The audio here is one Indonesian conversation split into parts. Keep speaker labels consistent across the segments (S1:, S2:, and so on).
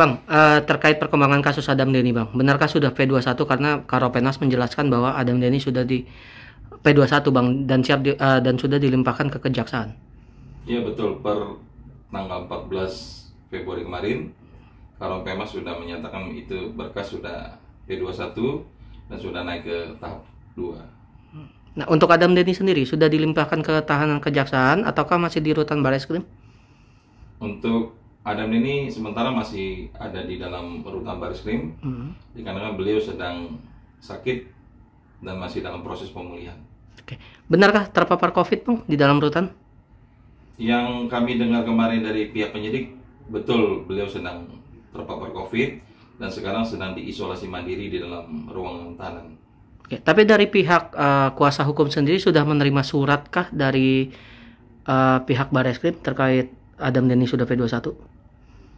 S1: Bang, uh, terkait perkembangan kasus Adam Deni, Bang. Benarkah sudah P21 karena Karopenas menjelaskan bahwa Adam Deni sudah di P21, Bang, dan siap di, uh, dan sudah dilimpahkan ke kejaksaan?
S2: Iya, betul. Per tanggal 14 Februari kemarin, Karopenas sudah menyatakan itu berkas sudah P21 dan sudah naik ke tahap 2.
S1: Nah, untuk Adam Deni sendiri sudah dilimpahkan ke tahanan kejaksaan ataukah masih di rutan Baris Krim?
S2: Untuk Adam ini sementara masih ada di dalam rutan baris krim hmm. dikarenakan beliau sedang sakit dan masih dalam proses pemulihan.
S1: Oke, benarkah terpapar COVID bang di dalam rutan?
S2: Yang kami dengar kemarin dari pihak penyidik betul beliau sedang terpapar COVID dan sekarang sedang diisolasi mandiri di dalam ruang tahanan.
S1: Oke, tapi dari pihak uh, kuasa hukum sendiri sudah menerima suratkah dari uh, pihak baris krim terkait Adam Denny sudah P21?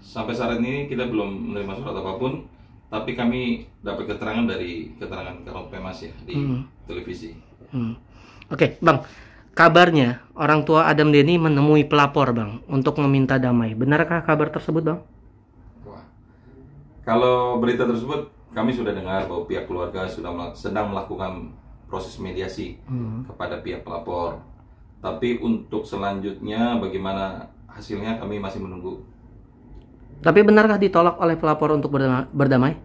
S2: Sampai saat ini kita belum menerima surat apapun, tapi kami dapat keterangan dari keterangan Karop Pemas ya di hmm. televisi.
S1: Hmm. Oke, okay, Bang. Kabarnya orang tua Adam Denny menemui pelapor, Bang, untuk meminta damai. Benarkah kabar tersebut, Bang?
S2: Wah. Kalau berita tersebut kami sudah dengar bahwa pihak keluarga sudah sedang melakukan proses mediasi hmm. kepada pihak pelapor. Tapi untuk selanjutnya bagaimana hasilnya kami masih menunggu
S1: tapi benarkah ditolak oleh pelapor untuk berdamai?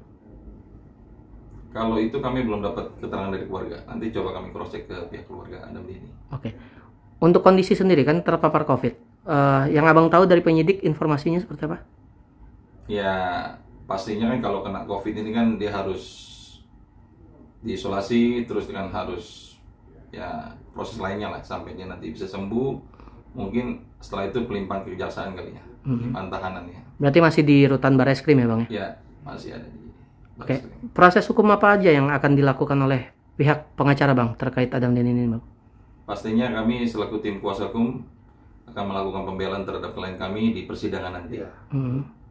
S2: Kalau itu kami belum dapat keterangan dari keluarga. Nanti coba kami cross check ke pihak keluarga Anda ini. Oke. Okay.
S1: Untuk kondisi sendiri kan terpapar COVID. Uh, yang abang tahu dari penyidik informasinya seperti apa?
S2: Ya pastinya kan kalau kena COVID ini kan dia harus diisolasi terus dengan harus ya proses lainnya lah sampai dia nanti bisa sembuh mungkin setelah itu pelimpahan kejaksaan kali ya hmm. pelimpahan tahanan ya
S1: berarti masih di rutan bareskrim ya bang
S2: ya, masih ada di
S1: Oke, okay. proses hukum apa aja yang akan dilakukan oleh pihak pengacara bang terkait Adam dan ini bang?
S2: Pastinya kami selaku tim kuasa hukum akan melakukan pembelaan terhadap klien kami di persidangan nanti. Ya. Hmm.